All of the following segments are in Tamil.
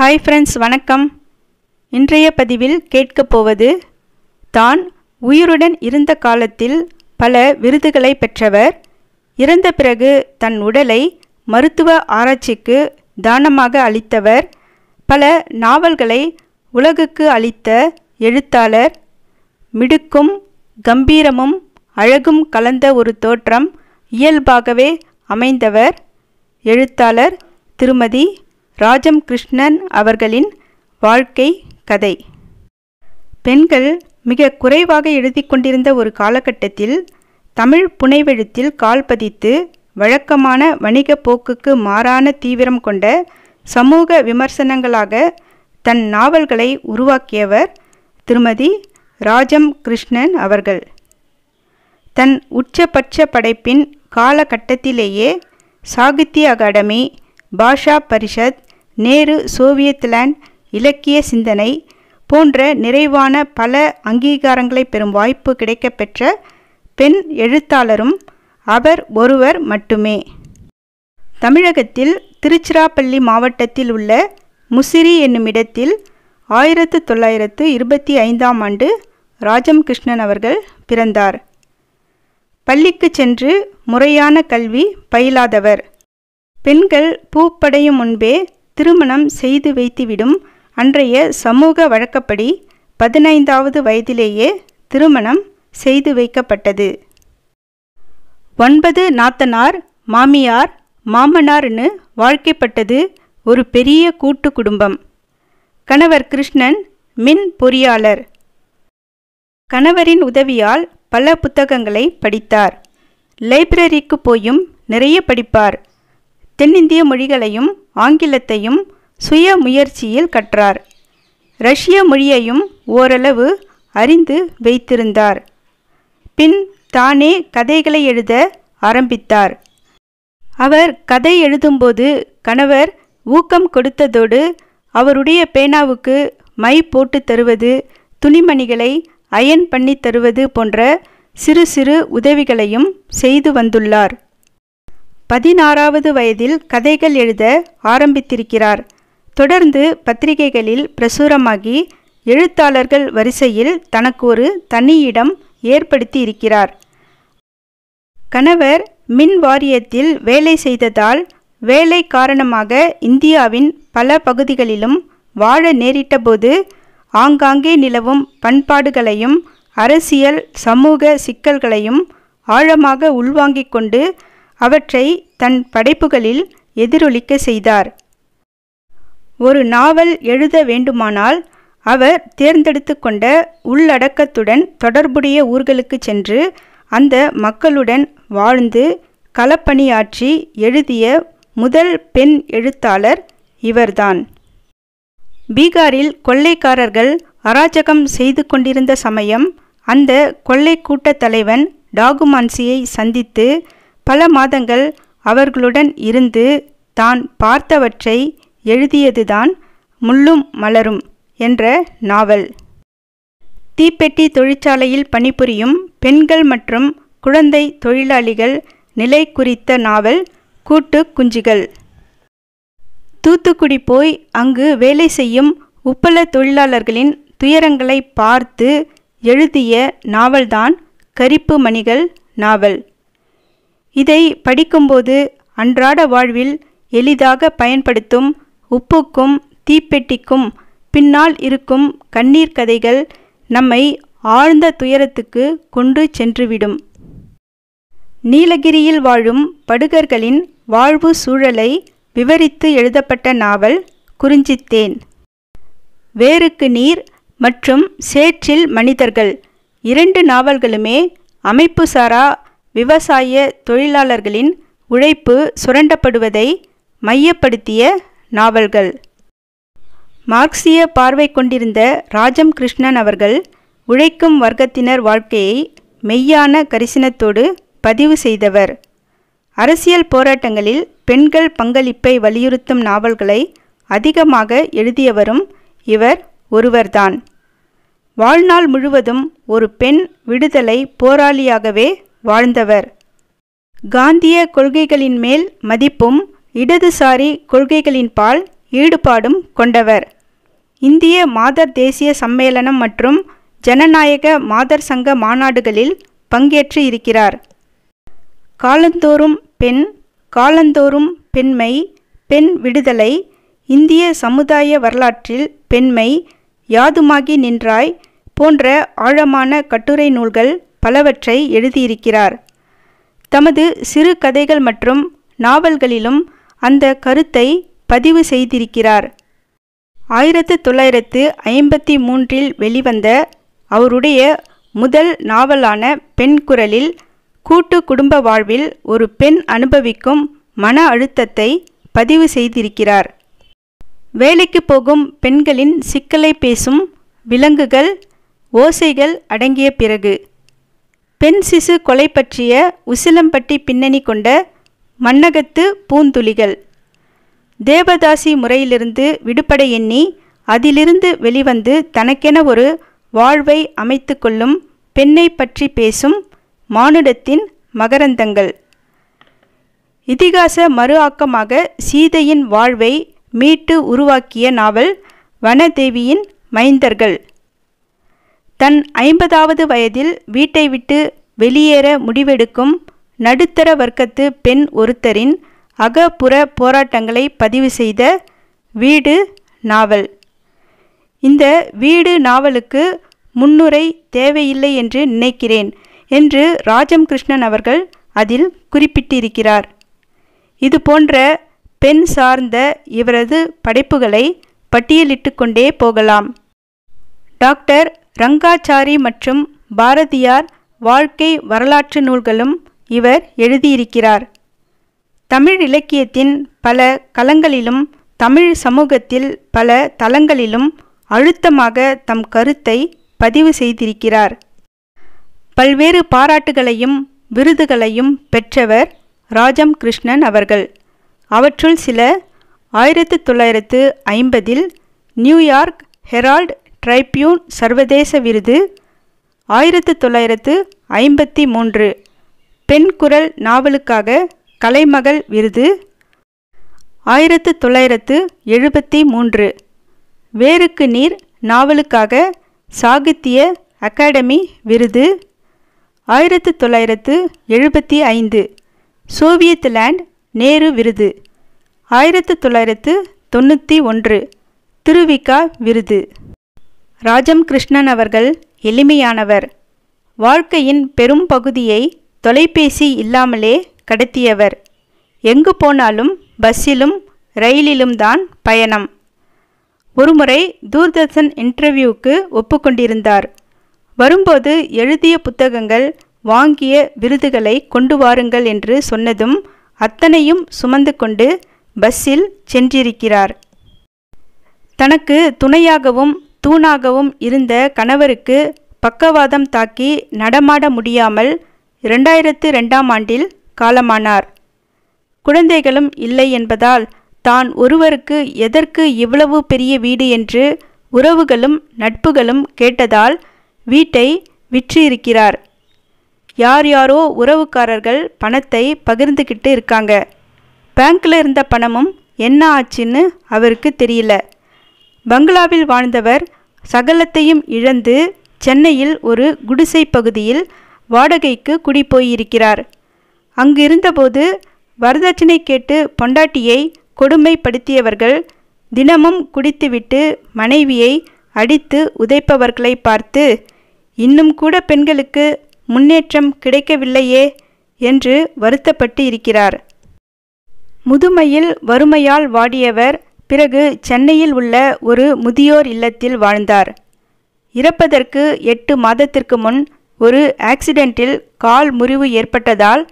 ஹாய் ஃப்ரெண்ட்ஸ் வணக்கம் இன்றைய பதிவில் கேட்கப் போவது தான் உயிருடன் இருந்த காலத்தில் பல விருதுகளை பெற்றவர் இறந்த பிறகு தன் உடலை மருத்துவ ஆராய்ச்சிக்கு தானமாக அளித்தவர் பல நாவல்களை உலகுக்கு அளித்த எழுத்தாளர் மிடுக்கும் கம்பீரமும் அழகும் கலந்த ஒரு தோற்றம் இயல்பாகவே அமைந்தவர் எழுத்தாளர் திருமதி ராஜம் கிருஷ்ணன் அவர்களின் வாழ்க்கை கதை பெண்கள் மிக குறைவாக எழுதி கொண்டிருந்த ஒரு காலகட்டத்தில் தமிழ் புனைவெழுத்தில் கால் பதித்து வழக்கமான வணிக போக்குக்கு மாறான தீவிரம் கொண்ட சமூக விமர்சனங்களாக தன் நாவல்களை உருவாக்கியவர் திருமதி ராஜம் கிருஷ்ணன் அவர்கள் தன் உச்சபட்ச படைப்பின் காலகட்டத்திலேயே சாகித்ய அகாடமி பாஷா பரிஷத் நேரு சோவியத்லேண்ட் இலக்கிய சிந்தனை போன்ற நிறைவான பல அங்கீகாரங்களை பெறும் வாய்ப்பு கிடைக்கப்பெற்ற பெண் எழுத்தாளரும் அவர் ஒருவர் மட்டுமே தமிழகத்தில் திருச்சிராப்பள்ளி மாவட்டத்தில் உள்ள முசிறி என்னும் இடத்தில் ஆயிரத்து தொள்ளாயிரத்து இருபத்தி ஐந்தாம் ஆண்டு ராஜம் கிருஷ்ணன் அவர்கள் பிறந்தார் பள்ளிக்கு சென்று முறையான கல்வி பயிலாதவர் பெண்கள் பூப்படையும் முன்பே திருமணம் செய்து வைத்துவிடும் அன்றைய சமூக வழக்கப்படி பதினைந்தாவது வயதிலேயே திருமணம் செய்து வைக்கப்பட்டது ஒன்பது நாத்தனார் மாமியார் மாமனார்னு வாழ்க்கைப்பட்டது ஒரு பெரிய கூட்டு குடும்பம் கணவர் கிருஷ்ணன் மின் பொறியாளர் கணவரின் உதவியால் பல புத்தகங்களை படித்தார் லைப்ரரிக்கு போயும் நிறைய படிப்பார் தென்னிந்திய மொழிகளையும் ஆங்கிலத்தையும் சுய முயற்சியில் கற்றார் ரஷ்ய மொழியையும் ஓரளவு அறிந்து வைத்திருந்தார் பின் தானே கதைகளை எழுத ஆரம்பித்தார் அவர் கதை எழுதும்போது கணவர் ஊக்கம் கொடுத்ததோடு அவருடைய பேனாவுக்கு மை போட்டு தருவது துணிமணிகளை அயன் பண்ணி தருவது போன்ற சிறு சிறு உதவிகளையும் செய்து வந்துள்ளார் பதினாறாவது வயதில் கதைகள் எழுத ஆரம்பித்திருக்கிறார் தொடர்ந்து பத்திரிகைகளில் பிரசுரமாகி எழுத்தாளர்கள் வரிசையில் தனக்கு ஒரு தனியிடம் ஏற்படுத்தி இருக்கிறார் கணவர் மின் வாரியத்தில் வேலை செய்ததால் வேலை காரணமாக இந்தியாவின் பல பகுதிகளிலும் வாழ நேரிட்டபோது ஆங்காங்கே நிலவும் பண்பாடுகளையும் அரசியல் சமூக சிக்கல்களையும் ஆழமாக உள்வாங்கிக் கொண்டு அவற்றை தன் படைப்புகளில் எதிரொலிக்க செய்தார் ஒரு நாவல் எழுத வேண்டுமானால் அவர் தேர்ந்தெடுத்து கொண்ட உள்ளடக்கத்துடன் தொடர்புடைய ஊர்களுக்கு சென்று அந்த மக்களுடன் வாழ்ந்து களப்பணியாற்றி எழுதிய முதல் பெண் எழுத்தாளர் இவர்தான் பீகாரில் கொள்ளைக்காரர்கள் அராஜகம் செய்து கொண்டிருந்த சமயம் அந்த கொள்ளை கூட்டத் தலைவன் டாகுமான்சியை சந்தித்து பல மாதங்கள் அவர்களுடன் இருந்து தான் பார்த்தவற்றை எழுதியதுதான் முள்ளும் மலரும் என்ற நாவல் தீப்பெட்டி தொழிற்சாலையில் பணிபுரியும் பெண்கள் மற்றும் குழந்தை தொழிலாளிகள் நிலை குறித்த நாவல் கூட்டு குஞ்சுகள் தூத்துக்குடி போய் அங்கு வேலை செய்யும் உப்பள தொழிலாளர்களின் துயரங்களை பார்த்து எழுதிய நாவல்தான் கரிப்பு மணிகள் நாவல் இதை படிக்கும்போது அன்றாட வாழ்வில் எளிதாக பயன்படுத்தும் உப்புக்கும் தீப்பெட்டிக்கும் பின்னால் இருக்கும் கண்ணீர் கதைகள் நம்மை ஆழ்ந்த துயரத்துக்கு கொண்டு சென்றுவிடும் நீலகிரியில் வாழும் படுகர்களின் வாழ்வு சூழலை விவரித்து எழுதப்பட்ட நாவல் குறிஞ்சித்தேன் வேருக்கு நீர் மற்றும் சேற்றில் மனிதர்கள் இரண்டு நாவல்களுமே அமைப்புசாரா விவசாய தொழிலாளர்களின் உழைப்பு சுரண்டப்படுவதை மையப்படுத்திய நாவல்கள் மார்க்சிய பார்வை கொண்டிருந்த ராஜம் கிருஷ்ணன் அவர்கள் உழைக்கும் வர்க்கத்தினர் வாழ்க்கையை மெய்யான கரிசனத்தோடு பதிவு செய்தவர் அரசியல் போராட்டங்களில் பெண்கள் பங்களிப்பை வலியுறுத்தும் நாவல்களை அதிகமாக எழுதியவரும் இவர் ஒருவர்தான் வாழ்நாள் முழுவதும் ஒரு பெண் விடுதலை போராளியாகவே வாழ்ந்தவர் காந்திய கொள்கைகளின் மேல் மதிப்பும் இடதுசாரி கொள்கைகளின் பால் ஈடுபாடும் கொண்டவர் இந்திய மாதர் தேசிய சம்மேளனம் மற்றும் ஜனநாயக மாதர் சங்க மாநாடுகளில் பங்கேற்று இருக்கிறார் காலந்தோறும் பெண் காலந்தோறும் பெண்மை பெண் விடுதலை இந்திய சமுதாய வரலாற்றில் பெண்மை யாதுமாகி நின்றாய் போன்ற ஆழமான கட்டுரை நூல்கள் பலவற்றை எழுதியிருக்கிறார் தமது சிறு கதைகள் மற்றும் நாவல்களிலும் அந்த கருத்தை பதிவு செய்திருக்கிறார் ஆயிரத்து தொள்ளாயிரத்து ஐம்பத்தி மூன்றில் வெளிவந்த அவருடைய முதல் நாவலான பெண் குரலில் கூட்டு குடும்ப வாழ்வில் ஒரு பெண் அனுபவிக்கும் மன அழுத்தத்தை பதிவு செய்திருக்கிறார் வேலைக்கு போகும் பெண்களின் சிக்கலை பேசும் விலங்குகள் ஓசைகள் அடங்கிய பிறகு பெண் சிசு கொலை பற்றிய உசிலம்பட்டி பின்னணி கொண்ட மன்னகத்து பூந்துளிகள் தேவதாசி முறையிலிருந்து விடுபட எண்ணி அதிலிருந்து வெளிவந்து தனக்கென ஒரு வாழ்வை அமைத்து கொள்ளும் பெண்ணை பற்றி பேசும் மானுடத்தின் மகரந்தங்கள் இதிகாச மறு ஆக்கமாக சீதையின் வாழ்வை மீட்டு உருவாக்கிய நாவல் வனதேவியின் மைந்தர்கள் தன் ஐம்பதாவது வயதில் வீட்டை விட்டு வெளியேற முடிவெடுக்கும் நடுத்தர வர்க்கத்து பெண் ஒருத்தரின் அகப்புற போராட்டங்களை பதிவு செய்த வீடு நாவல் இந்த வீடு நாவலுக்கு முன்னுரை தேவையில்லை என்று நினைக்கிறேன் என்று ராஜம் கிருஷ்ணன் அவர்கள் அதில் குறிப்பிட்டிருக்கிறார் இது போன்ற பெண் சார்ந்த இவரது படைப்புகளை பட்டியலிட்டு கொண்டே போகலாம் டாக்டர் ரங்காச்சாரி மற்றும் பாரதியார் வாழ்க்கை வரலாற்று நூல்களும் இவர் எழுதியிருக்கிறார் தமிழ் இலக்கியத்தின் பல களங்களிலும் தமிழ் சமூகத்தில் பல தளங்களிலும் அழுத்தமாக தம் கருத்தை பதிவு செய்திருக்கிறார் பல்வேறு பாராட்டுகளையும் விருதுகளையும் பெற்றவர் ராஜம் கிருஷ்ணன் அவர்கள் அவற்றுள் சில ஆயிரத்து தொள்ளாயிரத்து ஐம்பதில் நியூயார்க் ஹெரால்டு ட்ரைப்யூன் சர்வதேச விருது ஆயிரத்து தொள்ளாயிரத்து ஐம்பத்தி மூன்று பெண் குரல் நாவலுக்காக கலைமகள் விருது ஆயிரத்து தொள்ளாயிரத்து எழுபத்தி மூன்று வேருக்கு நீர் நாவலுக்காக சாகித்ய அகாடமி விருது ஆயிரத்து தொள்ளாயிரத்து எழுபத்தி ஐந்து சோவியத் லேண்ட் நேரு விருது ஆயிரத்து தொள்ளாயிரத்து தொண்ணூற்றி ஒன்று திருவிக்கா விருது ராஜம் கிருஷ்ணன் அவர்கள் எளிமையானவர் வாழ்க்கையின் பெரும் பகுதியை தொலைபேசி இல்லாமலே கடத்தியவர் எங்கு போனாலும் பஸ்ஸிலும் ரயிலிலும் தான் பயணம் ஒருமுறை தூர்தர்ஷன் இன்டர்வியூக்கு ஒப்புக்கொண்டிருந்தார் வரும்போது எழுதிய புத்தகங்கள் வாங்கிய விருதுகளை கொண்டு வாருங்கள் என்று சொன்னதும் அத்தனையும் சுமந்து கொண்டு பஸ்ஸில் சென்றிருக்கிறார் தனக்கு துணையாகவும் தூணாகவும் இருந்த கணவருக்கு பக்கவாதம் தாக்கி நடமாட முடியாமல் இரண்டாயிரத்து ரெண்டாம் ஆண்டில் காலமானார் குழந்தைகளும் இல்லை என்பதால் தான் ஒருவருக்கு எதற்கு இவ்வளவு பெரிய வீடு என்று உறவுகளும் நட்புகளும் கேட்டதால் வீட்டை விற்றிருக்கிறார் யார் யாரோ உறவுக்காரர்கள் பணத்தை பகிர்ந்துக்கிட்டு இருக்காங்க பேங்க்கில் இருந்த பணமும் என்ன ஆச்சுன்னு அவருக்கு தெரியல பங்களாவில் வாழ்ந்தவர் சகலத்தையும் இழந்து சென்னையில் ஒரு குடிசை பகுதியில் வாடகைக்கு குடி போயிருக்கிறார் அங்கிருந்தபோது வரதட்சணை கேட்டு பொண்டாட்டியை கொடுமைப்படுத்தியவர்கள் தினமும் குடித்துவிட்டு மனைவியை அடித்து உதைப்பவர்களை பார்த்து இன்னும் கூட பெண்களுக்கு முன்னேற்றம் கிடைக்கவில்லையே என்று வருத்தப்பட்டு இருக்கிறார் முதுமையில் வறுமையால் வாடியவர் பிறகு சென்னையில் உள்ள ஒரு முதியோர் இல்லத்தில் வாழ்ந்தார் இறப்பதற்கு எட்டு மாதத்திற்கு முன் ஒரு ஆக்சிடென்ட்டில் கால் முறிவு ஏற்பட்டதால்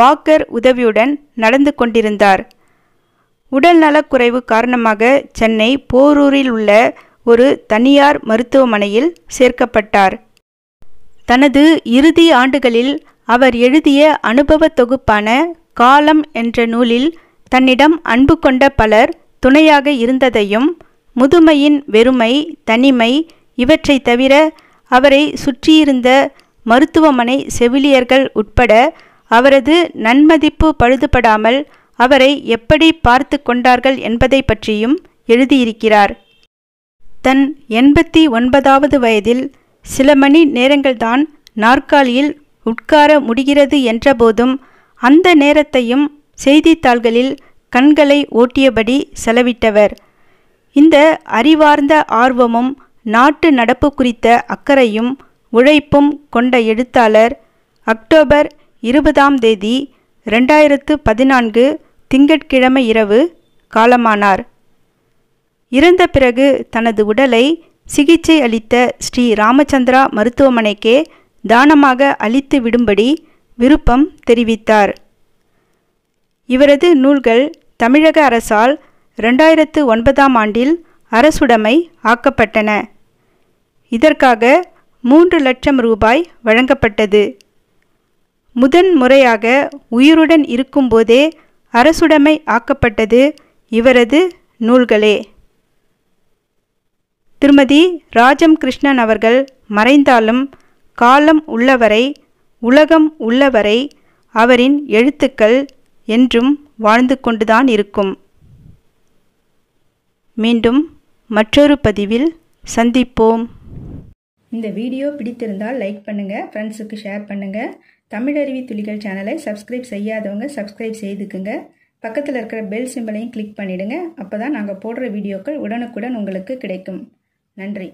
வாக்கர் உதவியுடன் நடந்து கொண்டிருந்தார் உடல்நலக்குறைவு காரணமாக சென்னை போரூரில் உள்ள ஒரு தனியார் மருத்துவமனையில் சேர்க்கப்பட்டார் தனது இறுதி ஆண்டுகளில் அவர் எழுதிய அனுபவ தொகுப்பான காலம் என்ற நூலில் தன்னிடம் அன்பு கொண்ட பலர் துணையாக இருந்ததையும் முதுமையின் வெறுமை தனிமை இவற்றை தவிர அவரை சுற்றியிருந்த மருத்துவமனை செவிலியர்கள் உட்பட அவரது நன்மதிப்பு பழுதுபடாமல் அவரை எப்படி பார்த்து கொண்டார்கள் என்பதை பற்றியும் எழுதியிருக்கிறார் தன் எண்பத்தி ஒன்பதாவது வயதில் சில மணி நேரங்கள்தான் நாற்காலியில் உட்கார முடிகிறது என்றபோதும் அந்த நேரத்தையும் செய்தித்தாள்களில் கண்களை ஓட்டியபடி செலவிட்டவர் இந்த அறிவார்ந்த ஆர்வமும் நாட்டு நடப்பு குறித்த அக்கறையும் உழைப்பும் கொண்ட எழுத்தாளர் அக்டோபர் இருபதாம் தேதி ரெண்டாயிரத்து பதினான்கு திங்கட்கிழமை இரவு காலமானார் இறந்த பிறகு தனது உடலை சிகிச்சை அளித்த ஸ்ரீ ராமச்சந்திரா மருத்துவமனைக்கே தானமாக அளித்து விடும்படி விருப்பம் தெரிவித்தார் இவரது நூல்கள் தமிழக அரசால் ரெண்டாயிரத்து ஒன்பதாம் ஆண்டில் அரசுடைமை ஆக்கப்பட்டன இதற்காக மூன்று லட்சம் ரூபாய் வழங்கப்பட்டது முதன் முறையாக உயிருடன் இருக்கும்போதே அரசுடைமை ஆக்கப்பட்டது இவரது நூல்களே திருமதி ராஜம் கிருஷ்ணன் அவர்கள் மறைந்தாலும் காலம் உள்ளவரை உலகம் உள்ளவரை அவரின் எழுத்துக்கள் என்றும் வாழ்ந்து கொண்டுதான் இருக்கும் மீண்டும் மற்றொரு பதிவில் சந்திப்போம் இந்த வீடியோ பிடித்திருந்தால் லைக் பண்ணுங்கள் ஃப்ரெண்ட்ஸுக்கு ஷேர் பண்ணுங்கள் தமிழருவி துளிகள் சேனலை சப்ஸ்கிரைப் செய்யாதவங்க சப்ஸ்கிரைப் செய்துக்குங்க பக்கத்தில் இருக்கிற பெல் சிம்பிளையும் கிளிக் பண்ணிவிடுங்க அப்போ தான் நாங்கள் போடுற வீடியோக்கள் உடனுக்குடன் உங்களுக்கு கிடைக்கும் நன்றி